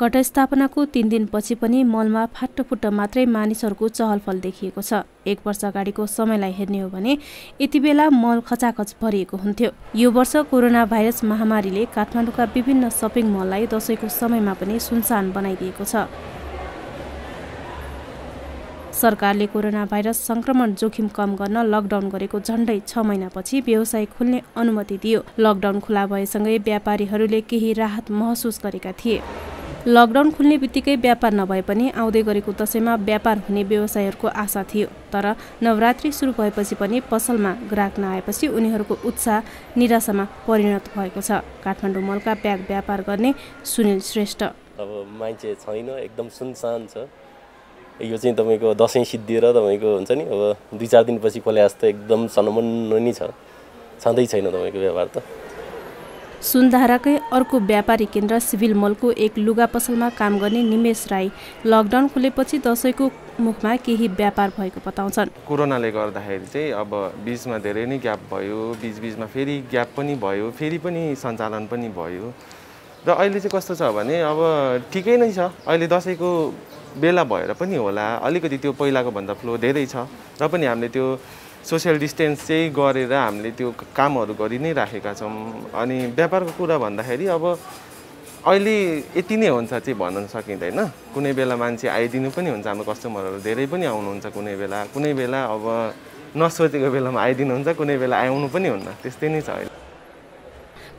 घटस्थापनाको तीन दिनपछि पनि मलमा फाटोफुट्ट मात्रै मानिसहरूको चहलफल देखिएको छ एक वर्ष अगाडिको समयलाई हेर्ने हो भने यति बेला मल खचाखच भरिएको हुन्थ्यो यो वर्ष कोरोना भाइरस महामारीले काठमाडौँका विभिन्न सपिङ मललाई दसैँको समयमा पनि सुनसान बनाइदिएको छ सरकारले कोरोना भाइरस सङ्क्रमण जोखिम कम गर्न लकडाउन गरेको झन्डै छ महिनापछि व्यवसाय खुल्ने अनुमति दियो लकडाउन खुला भएसँगै व्यापारीहरूले केही राहत महसुस गरेका थिए लकडाउन खुल्ने बित्तिकै व्यापार नभए पनि आउँदै गरेको दसैँमा व्यापार हुने व्यवसायहरूको आशा थियो तर नवरात्रि सुरु भएपछि पनि पसलमा ग्राहक नआएपछि उनीहरूको उत्साह निराशामा परिणत भएको छ काठमाडौँ मलका ब्याग व्यापार गर्ने सुनिल श्रेष्ठ अब मान्छे छैन एकदम सुनसान छ यो चाहिँ तपाईँको दसैँ सिद्धिएर तपाईँको हुन्छ नि अब दुई चार दिनपछि खोले जस्तो एकदम सनमन्न नै छ छँदै छैन तपाईँको व्यापार त सुनधाराकै अर्को व्यापारी केन्द्र सिभिल मलको एक लुगा पसलमा काम गर्ने निमेश राई लकडाउन खुलेपछि दसैँको मुखमा केही व्यापार भएको बताउँछन् कोरोनाले गर्दाखेरि चाहिँ अब बिचमा धेरै नै ग्याप भयो बिचबिचमा फेरि ग्याप पनि भयो फेरि पनि सञ्चालन पनि भयो र अहिले चाहिँ कस्तो छ भने अब ठिकै नै छ अहिले दसैँको बेला भएर पनि होला अलिकति त्यो पहिलाको भन्दा फ्लो धेरै छ र पनि हामीले त्यो सोसियल डिस्टेन्स चाहिँ गरेर हामीले त्यो कामहरू गरि नै राखेका छौँ अनि व्यापारको कुरा भन्दाखेरि अब अहिले यति नै हुन्छ चाहिँ भन्न सकिँदैन कुनै बेला मान्छे आइदिनु पनि हुन्छ हाम्रो कस्टमरहरू धेरै पनि आउनुहुन्छ कुनै बेला कुनै बेला अब नसोचेको बेलामा आइदिनुहुन्छ कुनै बेला आउनु पनि हुन्न त्यस्तै नै छ अहिले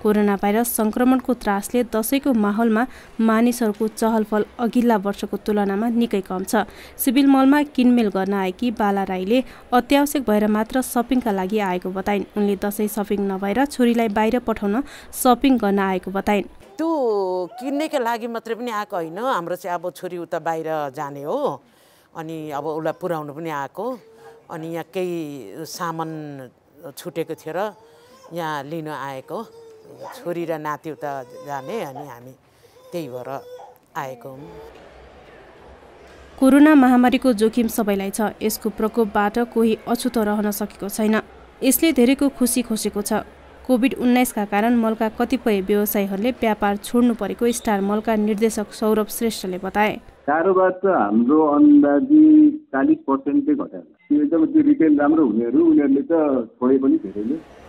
कोरोना भाइरस सङ्क्रमणको त्रासले दसैँको माहौलमा मानिसहरूको चहलफल अघिल्ला वर्षको तुलनामा निकै कम छ सिभिल मलमा किनमेल गर्न आएकी बाला राईले अत्यावश्यक भएर मात्र सपिङका लागि आएको बताइन् उनले दसैँ सपिङ नभएर छोरीलाई बाहिर पठाउन सपिङ गर्न आएको बताइन् त्यो किन्नेका लागि मात्रै पनि आएको होइन हाम्रो चाहिँ अब छोरी उता बाहिर जाने हो अनि अब उसलाई पुऱ्याउनु पनि आएको अनि यहाँ केही सामान छुटेको थियो र यहाँ लिन आएको छोरी र नाति त जाने अनि हामी त्यही भएर आएको हौँ कोरोना महामारीको जोखिम सबैलाई छ यसको प्रकोपबाट कोही अछुतो रहन सकेको छैन यसले धेरैको खुसी खोसेको छ कोभिड उन्नाइसका कारण मलका कतिपय व्यवसायीहरूले व्यापार छोड्नु परेको स्टार मलका निर्देशक सौरभ श्रेष्ठले बताए कारोबार त हाम्रो अन्दाजी चालिस पर्सेन्ट चाहिँ घटायो एकदम त्यो रिटेल राम्रो हुनेहरू उनीहरूले त छोडे पनि धेरैले